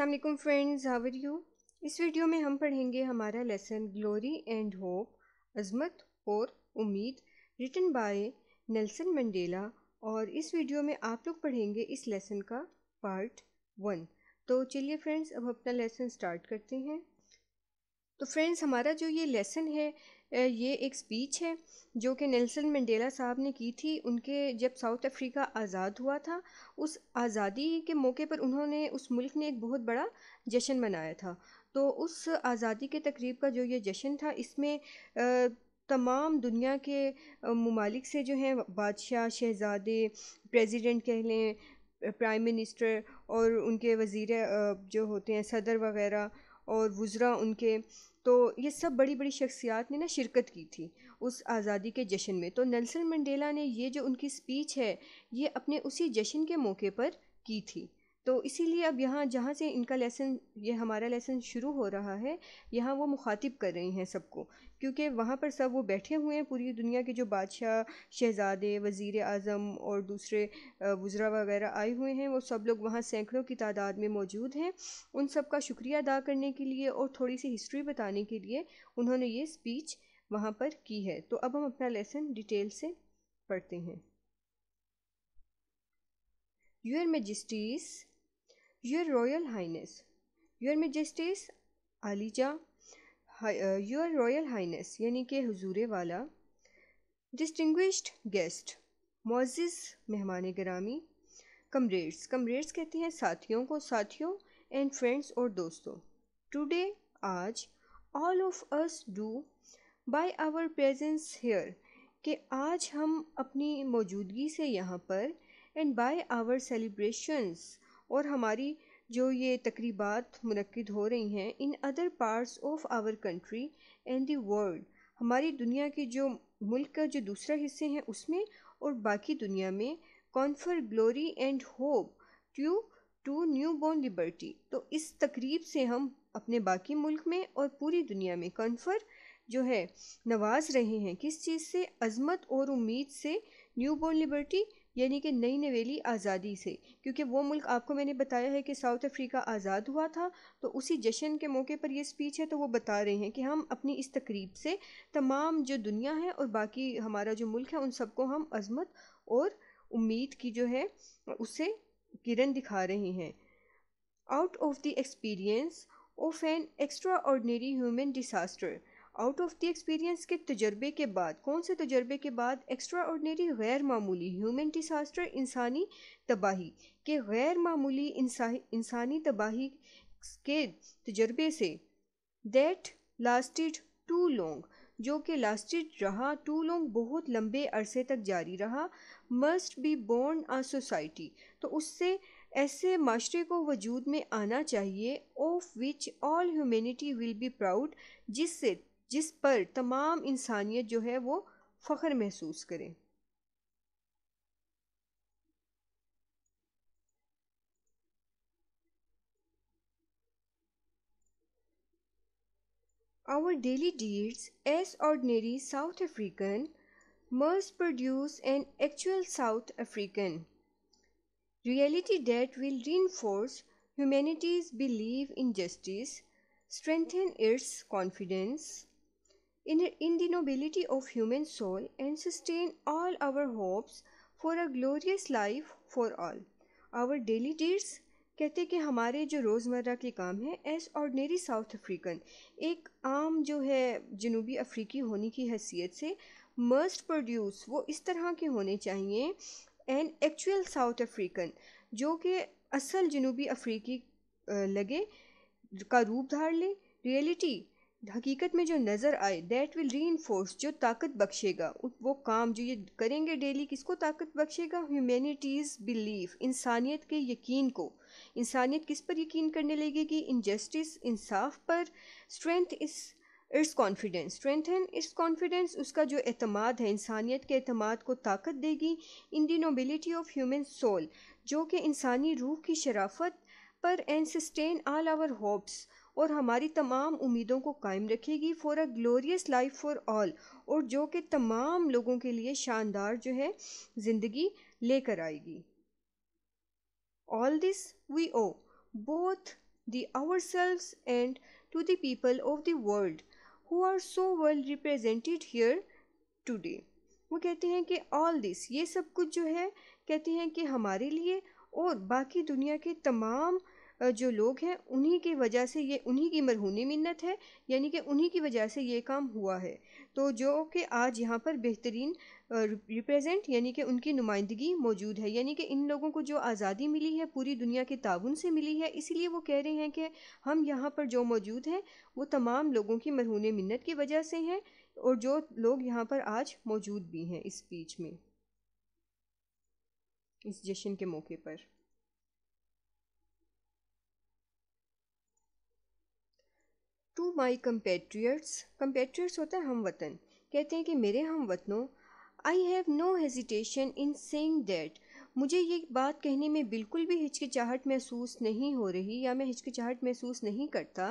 Aslam friends how are you video में हम पढ़ेंगे हमारा लेसन ग्लोरी एंड होप अजमत और उम्मीद रिटन बाय नेल्सन मंडेला और इस वीडियो में आप लोग पढ़ेंगे इस लेसन का पार्ट वन तो चलिए फ्रेंड्स अब अपना लेसन स्टार्ट करते हैं तो फ्रेंड्स हमारा जो ये लेसन है ये एक स्पीच है जो कि नेल्सन मंडेला साहब ने की थी उनके जब साउथ अफ्रीका आज़ाद हुआ था उस आज़ादी के मौके पर उन्होंने उस मुल्क ने एक बहुत बड़ा जश्न मनाया था तो उस आज़ादी के तकरीब का जो ये जश्न था इसमें तमाम दुनिया के ममालिक से जो हैं बादशाह शहज़ादे प्रेसिडेंट कह लें प्राइम मिनिस्टर और उनके वज़ी जो होते हैं सदर वगैरह और वज़रा उनके तो ये सब बड़ी बड़ी शख्सियात ने ना शिरकत की थी उस आज़ादी के जश्न में तो नेल्सन मंडेला ने ये जो उनकी स्पीच है ये अपने उसी जश्न के मौके पर की थी तो इसीलिए अब यहाँ जहाँ से इनका लेसन ये हमारा लेसन शुरू हो रहा है यहाँ वो मुखातिब कर रही हैं सबको क्योंकि वहाँ पर सब वो बैठे हुए हैं पूरी दुनिया के जो बादशाह शहज़ादे वज़ी अजम और दूसरे वज्रा वगैरह आए हुए हैं वो सब लोग वहाँ सैकड़ों की तादाद में मौजूद हैं उन सब का शुक्रिया अदा करने के लिए और थोड़ी सी हिस्ट्री बताने के लिए उन्होंने ये स्पीच वहाँ पर की है तो अब हम अपना लेसन डिटेल से पढ़ते हैं your majesties Your royal highness Your Majesty's Alija, your royal highness यानी कि हजूर वाला डिस्टिंग्विश्ड गेस्ट मोजिज़ मेहमान ग्रामी कमरेड्स कमरेड्स कहते हैं साथियों को साथियों एंड फ्रेंड्स और दोस्तों टुडे आज all of us do by our presence here कि आज हम अपनी मौजूदगी से यहाँ पर एंड बाय आवर सेलिब्रेशंस और हमारी जो ये तकरीबात मनक़द हो रही हैं in other parts of our country and the world हमारी दुनिया के जो मुल्क का जो दूसरा हिस्से हैं उसमें और बाकी दुनिया में confer glory and hope to to new born liberty तो इस तकरीब से हम अपने बाकी मुल्क में और पूरी दुनिया में कॉन्फर जो है नवाज रहे हैं किस चीज़ से अज़मत और उम्मीद से न्यू बॉर्न लिबर्टी यानी कि नई नवेली आज़ादी से क्योंकि वो मुल्क आपको मैंने बताया है कि साउथ अफ्रीका आज़ाद हुआ था तो उसी जश्न के मौके पर ये स्पीच है तो वो बता रहे हैं कि हम अपनी इस तकरीब से तमाम जो दुनिया है और बाकी हमारा जो मुल्क है उन सबको हम अजमत और उम्मीद की जो है उससे किरण दिखा रहे हैं out of the experience of an extraordinary human disaster out of the experience के तजर्बे के बाद कौन से तजर्बे के बाद एक्स्ट्रा ऑर्डनरी गैर मामूली ह्यूमन डिसास्टर इंसानी तबाही के गैर मामूली इंसानी तबाही के तजर्बे से दैट लास्टिड टू लॉन्ग जो कि लास्टिड रहा टू लॉन्ग बहुत लंबे अरसे तक जारी रहा must be born a society तो उससे ऐसे माशरे को वजूद में आना चाहिए of which all humanity will be proud जिससे जिस पर तमाम इंसानियत जो है वो फ़ख्र महसूस करें Our daily deeds as ordinary South African must produce an actual South African reality that will reinforce humanity's belief in justice, strengthen its confidence, nobility of human soul and sustain all our hopes for a glorious life for all. Our daily deeds कहते कि हमारे जो रोज़मर्रा के काम हैं as ordinary south African एक आम जो है जनूबी अफ्रीकी होने की हैसियत से मस्ट प्रोड्यूस वो इस तरह के होने चाहिए एंड एक्चुअल साउथ अफ्रीकन जो कि असल जनूबी अफ्रीकी लगे का रूप धार ले रियलिटी हकीकत में जो नज़र आए दैट विल री जो ताकत बख्शेगा वो काम जो ये करेंगे डेली किसको ताकत बख्शेगा ह्यूमैनिटीज़ बिलीफ इंसानियत के यकीन को इंसानियत किस पर यकीन करने लगेगी इनजस्टिस इंसाफ पर strength is its confidence strength and its confidence उसका जो अतमाद है इंसानियत के अतमाद को ताकत देगी in the nobility of human soul जो कि इंसानी रूह की शराफत पर and sustain all our hopes और हमारी तमाम उम्मीदों को कायम रखेगी for a glorious life for all और जो कि तमाम लोगों के लिए शानदार जो है ज़िंदगी लेकर आएगी all this we owe both the ourselves and to the people of the world who are so well represented here वो कहते हैं कि ऑल दिस ये सब कुछ जो है कहते हैं कि हमारे लिए और बाकी दुनिया के तमाम जो लोग हैं उन्हीं की वजह से ये उन्हीं की मरहूनी मिन्नत है यानी कि उन्हीं की वजह से ये काम हुआ है तो जो कि आज यहाँ पर बेहतरीन रिप्रेजेंट यानी कि उनकी नुमाइंदगी मौजूद है यानी कि इन लोगों को जो आज़ादी मिली है पूरी दुनिया के ताउन से मिली है इसीलिए वो कह रहे हैं कि हम यहाँ पर जो मौजूद हैं वो तमाम लोगों की मरहून मन्नत की वजह से हैं और जो लोग यहाँ पर आज मौजूद भी हैं इस में इस जश्न के मौके पर टू माई कंपेट्रियट्स कंपेट्रियट्स होता है हम वतन कहते हैं कि मेरे हम वतनों I have no hesitation in saying that मुझे ये बात कहने में बिल्कुल भी हिचकिचाहट महसूस नहीं हो रही या मैं हिचकिचाहट महसूस नहीं करता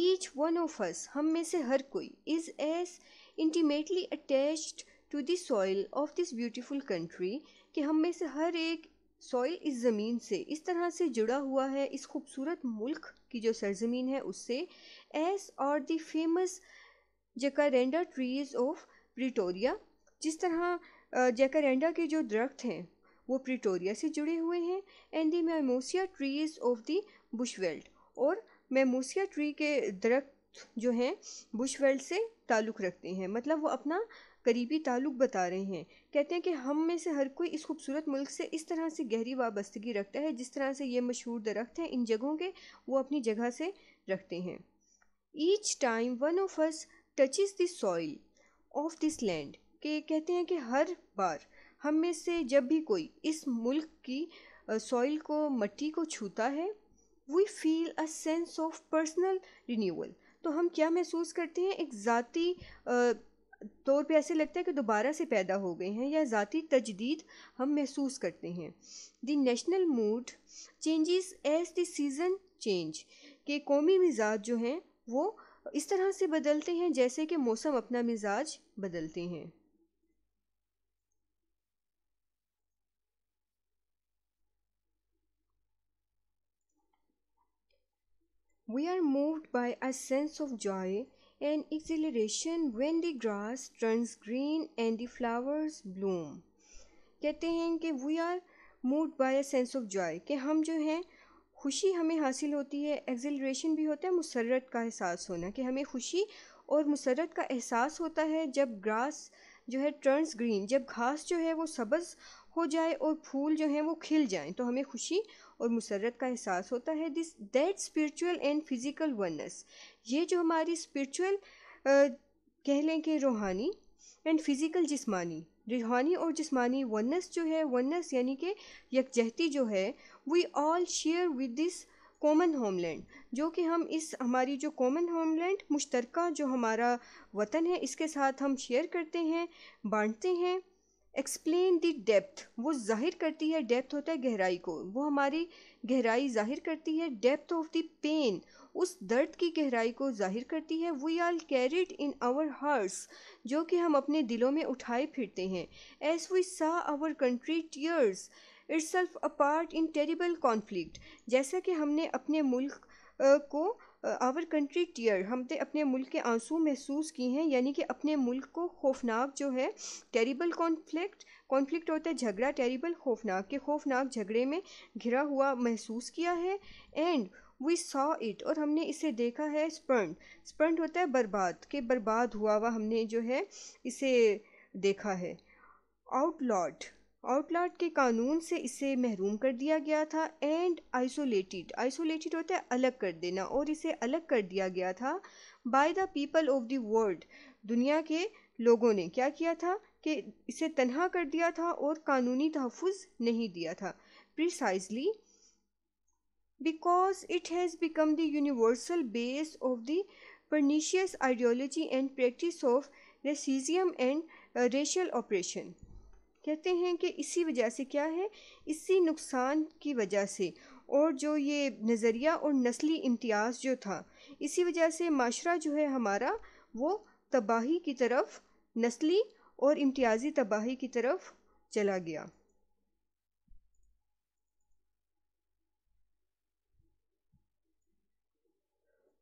ईच वन ऑफ अस हम में से हर कोई is as intimately attached to the soil of this beautiful country कि हम में से हर एक सॉइल इस ज़मीन से इस तरह से जुड़ा हुआ है इस खूबसूरत मुल्क की जो सरजमीन है उससे एस और the famous jacaranda trees of Pretoria जिस तरह जैकारेंडा के जो दरख्त हैं वो प्रिटोरिया से जुड़े हुए हैं and the mimosa trees of the bushveld और मेमोसिया ट्री के दरख्त जो हैं बुशवेल्ट से ताल्लुक़ रखते हैं मतलब वो अपना करीबी ताल्लुक़ बता रहे हैं कहते हैं कि हम में से हर कोई इस खूबसूरत मुल्क से इस तरह से गहरी वाबस्तगी रखता है जिस तरह से ये मशहूर दरख्त हैं इन जगहों के वो अपनी जगह से रखते हैं each time one of us touches this soil of this land के कहते हैं कि हर बार हम में से जब भी कोई इस मुल्क की सॉइल को मट्टी को छूता है we feel a sense of personal renewal तो हम क्या महसूस करते हैं एक ज़ाती तौर पे ऐसे लगता है कि दोबारा से पैदा हो गए हैं या ज़ाती तजदीद हम महसूस करते हैं the national mood changes as the season change के कौमी मिजाज जो हैं वो इस तरह से बदलते हैं जैसे कि मौसम अपना मिजाज बदलते हैं We are moved by a sense of joy and exhilaration when the grass turns green and the flowers bloom. कहते हैं कि we are moved by a sense of joy कि हम जो हैं खुशी हमें हासिल होती है एग्जिलरेशन भी होता है मुसरत का एहसास होना कि हमें खुशी और मुसरत का एहसास होता है जब ग्रास जो है टर्न्स ग्रीन जब घास जो है वो सब्ज़ हो जाए और फूल जो हैं वो खिल जाएं तो हमें खुशी और मुसरत का एहसास होता है this that spiritual and physical oneness ये जो हमारी स्पिरिचुअल कह लें कि रूहानी एंड फिज़िकल जिस्मानी रूहानी और जिस्मानी वननेस जो है वननेस यानी कि यकजहती जो है we all share with this common homeland जो कि हम इस हमारी जो कॉमन होमलैंड मुश्तरक जो हमारा वतन है इसके साथ हम शेयर करते हैं बांटते हैं एक्सप्लेन दी डेप्थ वो जाहिर करती है डेप्थ होता है गहराई को वो हमारी गहराई जाहिर करती है डेप्थ ऑफ द पेन उस दर्द की गहराई को जाहिर करती है we are carried in our hearts जो कि हम अपने दिलों में उठाए फिरते हैं as we saw our country tears itself self apart in terrible conflict जैसा कि हमने अपने मुल्क को आवर कंट्री टीयर हमने अपने मुल्क के आंसू महसूस किए हैं यानी कि अपने मुल्क को खौफनाक जो है टेरिबल कॉन्फ्लिक्ट कॉन्फ्लिक्ट होता है झगड़ा टेरिबल खौफनाक के खौफनाक झगड़े में घिरा हुआ महसूस किया है एंड वी सॉ इट और हमने इसे देखा है स्पर्न स्पर्न होता है बर्बाद के बर्बाद हुआ हुआ हमने जो है इसे देखा है आउट लॉट आउटलाट के कानून से इसे महरूम कर दिया गया था एंड आइसोलेटेड आइसोलेटेड होता है अलग कर देना और इसे अलग कर दिया गया था by the people of the world दुनिया के लोगों ने क्या किया था कि इसे तनहा कर दिया था और कानूनी तहफ़ नहीं दिया था precisely because it has become the universal base of the pernicious ideology and practice of racism and uh, oppression कहते हैं कि इसी वजह से क्या है इसी नुकसान की वजह से और जो ये नज़रिया और नस्ली इम्तियाज़ जो था इसी वजह से माशरा जो है हमारा वो तबाही की तरफ नस्ली और इम्तियाज़ी तबाही की तरफ चला गया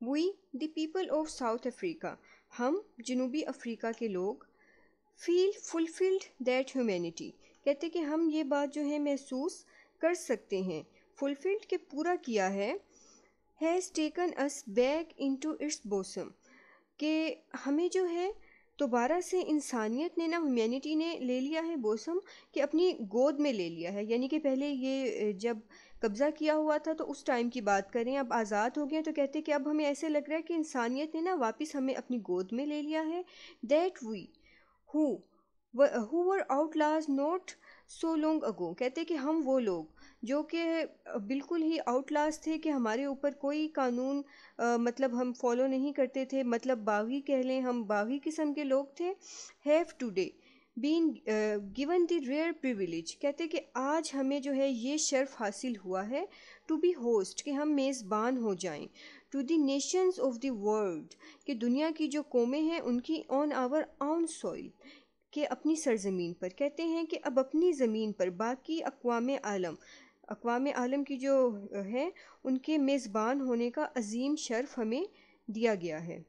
we the people of South Africa हम जनूबी अफ्रीका के लोग फील फुलफिल्ड दैट ह्यूमैनिटी कहते कि हम ये बात जो है महसूस कर सकते हैं फुलफिल्ड के पूरा किया है has taken us back into its bosom के हमें जो है दोबारा से इंसानियत ने ना ह्यूमैनिटी ने ले लिया है बोसम कि अपनी गोद में ले लिया है यानी कि पहले ये जब कब्ज़ा किया हुआ था तो उस टाइम की बात करें अब आज़ाद हो गए तो कहते कि अब हमें ऐसे लग रहा है कि इंसानियत ने ना वापस हमें अपनी गोद में ले लिया है that we who who were last not so long ago कहते कि हम वो लोग जो कि बिल्कुल ही लास्ट थे कि हमारे ऊपर कोई कानून आ, मतलब हम फॉलो नहीं करते थे मतलब बागी कह लें हम बागी किस्म के लोग थे have today been given the rare privilege कहते कि आज हमें जो है ये शर्फ हासिल हुआ है टू बी होस्ट कि हम मेज़बान हो जाएं to the nations of the world कि दुनिया की जो कौमें हैं उनकी ऑन आवर ऑन सॉइल के अपनी सरजमीन पर कहते हैं कि अब अपनी ज़मीन पर बाकी अकवाम आलम अकवाम आलम की जो है उनके मेज़बान होने का अजीम शर्फ हमें दिया गया है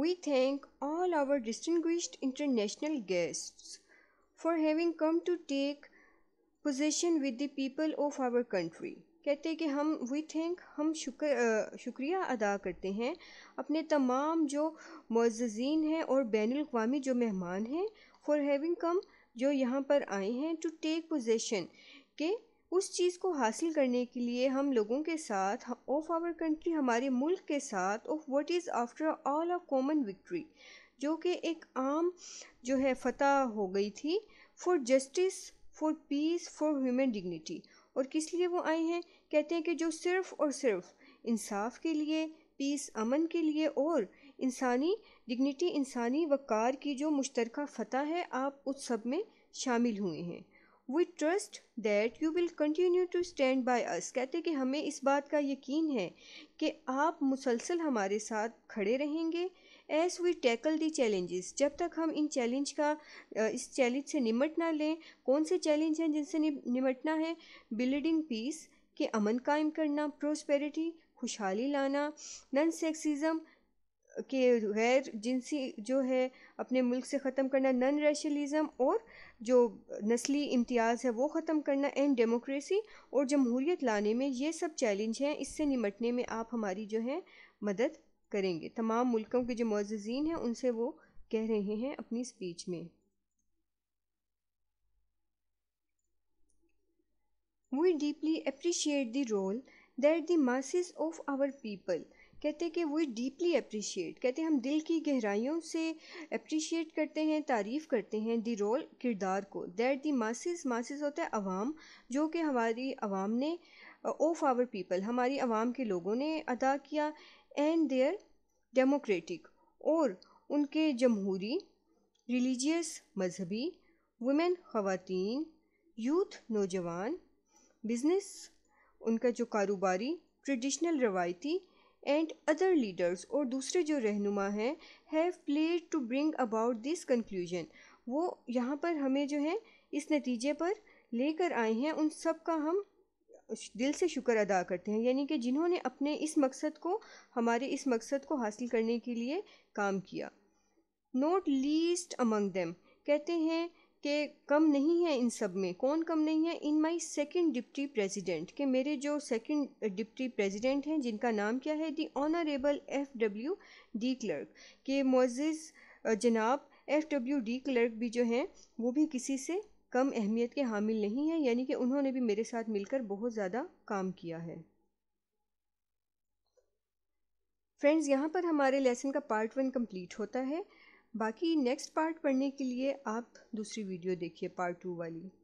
We thank all our distinguished international guests for having come to take possession with the people of our country कहते हैं कि हम वी थिंक हम शुक्र शुक्रिया अदा करते हैं अपने तमाम जो मोजीन हैं और बैन अवी जो मेहमान हैं फॉर हैविंग कम जो यहाँ पर आए हैं टू टेक पोजिशन के उस चीज़ को हासिल करने के लिए हम लोगों के साथ ऑफ आवर कंट्री हमारे मुल्क के साथ of what is after all a common victory जो कि एक आम जो है फतह हो गई थी for justice for peace for human dignity और किस लिए वो आई हैं कहते हैं कि जो सिर्फ़ और सिर्फ इंसाफ के लिए पीस अमन के लिए और इंसानी डिग्निटी इंसानी वक़ार की जो मुश्तर फतह है आप उस सब में शामिल हुए हैं we trust that you will continue to stand by us कहते कि हमें इस बात का यकीन है कि आप मुसलसल हमारे साथ खड़े रहेंगे as we tackle the challenges जब तक हम इन चैलेंज का इस चैलेंज से निमट ना लें कौन से चैलेंज हैं जिनसे निमटना है बिल्डिंग पीस के अमन कायम करना प्रोस्पेरिटी खुशहाली लाना नन सेक्सिज़म के गैर जिनसी जो है अपने मुल्क से ख़त्म करना नन रेशलिज़म और जो नस्ली इम्तियाज़ है वो ख़त्म करना एंड डेमोक्रेसी और जमहूरियत लाने में ये सब चैलेंज हैं इससे निमटने में आप हमारी जो है मदद करेंगे तमाम मुल्कों के जो मोजीन हैं उनसे वो कह रहे हैं अपनी स्पीच में we deeply appreciate the role that the masses of our people कहते कि वी डीपली अप्रिशिएट कहते हैं हम दिल की गहराइयों से अप्रिशिएट करते हैं तारीफ़ करते हैं दी रोल किरदार को दैट दी मासिस मासिस होता है अवाम जो कि हमारी अवाम ने ऑफ आवर पीपल हमारी अवाम के लोगों ने अदा किया एंड देयर डेमोक्रेटिक और उनके जमहूरी रिलीजियस मजहबी वुमेन ख़वातीन यूथ नौजवान बिजनेस उनका जो कारोबारी ट्रेडिशनल रवायती एंड अदर लीडर्स और दूसरे जो रहनुमा हैं have played to bring about this conclusion वो यहाँ पर हमें जो है इस नतीजे पर लेकर आए हैं उन सब का हम दिल से शुक्र अदा करते हैं यानी कि जिन्होंने अपने इस मकसद को हमारे इस मकसद को हासिल करने के लिए काम किया नोट लीस्ट अमंग दैम कहते हैं कि कम नहीं है इन सब में कौन कम नहीं है in my second deputy president के मेरे जो सेकेंड डिप्टी प्रेजिडेंट हैं जिनका नाम क्या है the honourable F W de Klerk के मोज़ जनाब एफ़ डब्ल्यू डी क्लर्क भी जो हैं वो भी किसी से कम अहमियत के हामिल नहीं हैं यानी कि उन्होंने भी मेरे साथ मिलकर बहुत ज़्यादा काम किया है फ्रेंड्स यहाँ पर हमारे लेसन का पार्ट वन कंप्लीट होता है बाकी नेक्स्ट पार्ट पढ़ने के लिए आप दूसरी वीडियो देखिए पार्ट टू वाली